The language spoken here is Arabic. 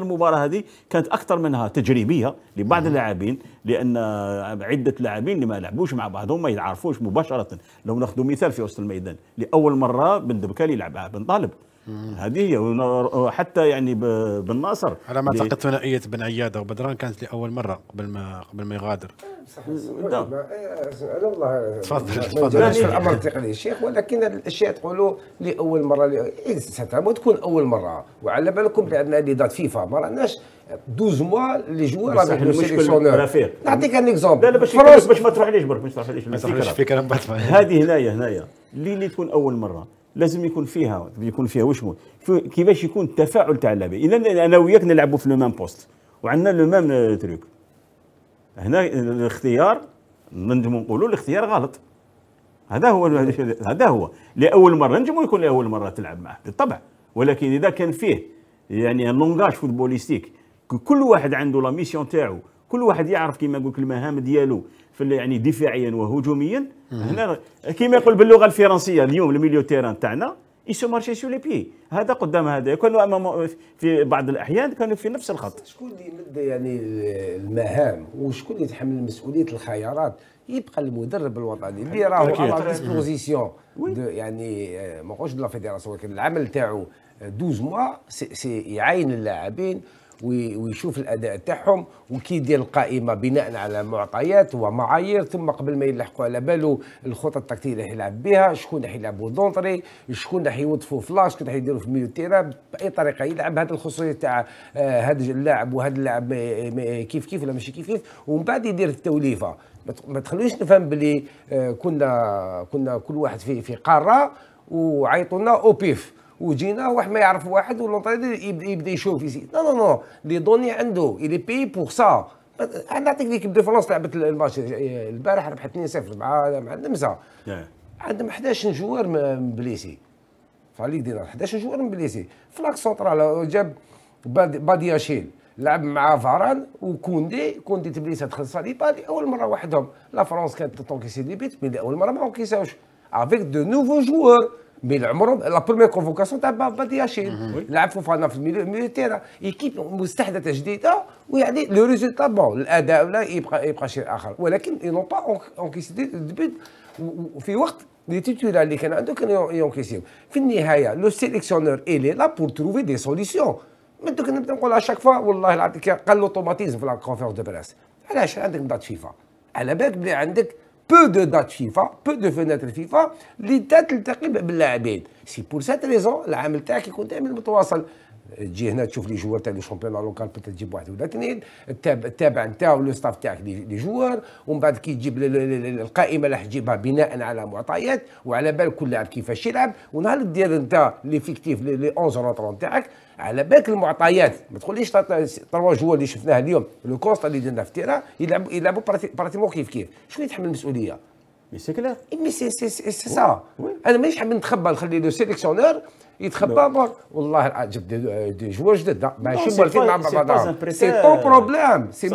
المباراة هذه كانت أكثر منها تجريبية لبعض اللاعبين لأن عدة لاعبين اللي ما لعبوش مع بعضهم ما يتعرفوش مباشرة لو ناخذوا مثال في وسط الميدان لأول مرة بن اللي يلعب بن طالب هذه هي وحتى يعني بالناصر على ما اعتقد ثنائيه بن عياده وبدران كانت لاول مره قبل ما قبل ما يغادر لا والله تفضل تفضل ماشي يعني- الامر التقني الشيخ ولكن الاشياء تقولوا لاول مره إيه ستعود تكون اول مره وعلى بالكم بان هذه دات فيفا ما راناش 12 موا لي جوار راه سيليكسيونور نعطيك ان اكزومبل لا لا باش باش ما تروحليش برك ما تروحليش الفكره هذه هنايا هنايا اللي تكون اول مره لازم يكون فيها يكون فيها واش كيفاش يكون التفاعل تاع اللاعبين اذا انا وياك نلعبوا في لو ميم بوست وعندنا لو ميم تروك هنا الاختيار نجم نقولوا الاختيار غلط هذا هو إيه. هذا هو لاول مره نجم يكون لاول مره تلعب معه بالطبع ولكن اذا كان فيه يعني لونغاج فوتبوليستيك كل واحد عنده لا ميسيون تاعو كل واحد يعرف كما لك المهام ديالو في يعني دفاعيا وهجوميا هنا كما يقول باللغه الفرنسيه اليوم الميليو تيران تاعنا اي سو مارشي سو لي بي هذا قدام هذا كانوا امام في بعض الاحيان كانوا في نفس الخط شكون اللي يمد يعني المهام وشكون اللي يتحمل مسؤوليه الخيارات يبقى المدرب الوطني اللي راهو على ديسبوزيسيون يعني آه، ما نقولش لا فيديراسيون ولكن العمل تاعو 12 آه، موا يعين اللاعبين ويشوف الاداء تاعهم وكي يدير القائمه بناء على معطيات ومعايير ثم قبل ما يلحقوا على بالو الخطه التكتيكيه اللي يلعب بها شكون راح يلعبوا دونتري شكون راح يوظفوا فلاش شكون راح يديروا في ميو تيرا باي طريقه يلعب هذه الخصوصيه تاع آه، هذا اللاعب وهذا اللاعب آه، آه، كيف كيف ولا ماشي كيف كيف ومن بعد يدير التوليفه ما تخلوش نفهم بلي كنا كنا كل واحد في في قاره وعيطوا لنا اوبيف وجينا واحد ما يعرف واحد والونطريدور يبدا يشوف يزيد نو نو نو لي دوني عنده الي بي بور سا نعطيك ليك دو فرونس لعبت الماتش آه، البارح ربحت 2-0 مع مع النمسا عندهم 11 جوار مبليسي فاليك دينا 11 جوار مبليسي فلاك سونترال جاب بادياشيل لعب مع فاران وكوندي كوندي تبليس دخل بادي اول مره وحدهم لا فرنسا كانت تونكيسي دي بيت مي مره ما انكيساوش افيك دو نوفو جوار بين عمرهم لا بروميير كونفوكاسيون تاع بادي هاشيم لعب فوفانا في الميليو تيرا ايكيب مستحدثه جديده ويعني لو ريزولتا بون الاداء ولا يبقى يبقى شيء اخر ولكن اي با اونكيسيتي دبيت في وقت لي تيتولار اللي كان عنده كانوا يونكيسيو في النهايه لو سيليكسيونور الي لا بور تروفي دي سوليسيون ما دوك نبدا نقول اشاك فوا والله العظيم قال لوتوماتيزم في لا كونفيرونس دو بريس علاش عندك مدات فيفا على بالك بلي عندك peu de dates FIFA, peu de fenêtres FIFA, les dates, les ben, ben, C'est pour cette raison, de qui compte, est en متواصل. تجي هنا تشوف لي جوار تاع لي شامبيون لوكال بتا تجيب واحد ولا اثنين التابع التابع نتاعو لو ستاف تاعك لي جوار ومن بعد كي تجيب القائمه اللي راح تجيبها بناء على معطيات وعلى بال كل لاعب كيفاش يلعب ونهار دير انت ليفيكتيف لي 11 رونترون تاعك على بالك المعطيات ما تقوليش تروا جوار اللي شفناه اليوم لو كوست اللي درنا في تيرا يلعبوا يلعبوا براتيمون كيف كيف شويه يتحمل المسؤوليه مي سي كلير مي سي سي سي سا انا مانيش حاب نتخبى نخلي لو سيليكسيونور يتخبى برك والله جبد دي جوار جدد ماشي مولفين مع بعضهم سي بو بروبليم سي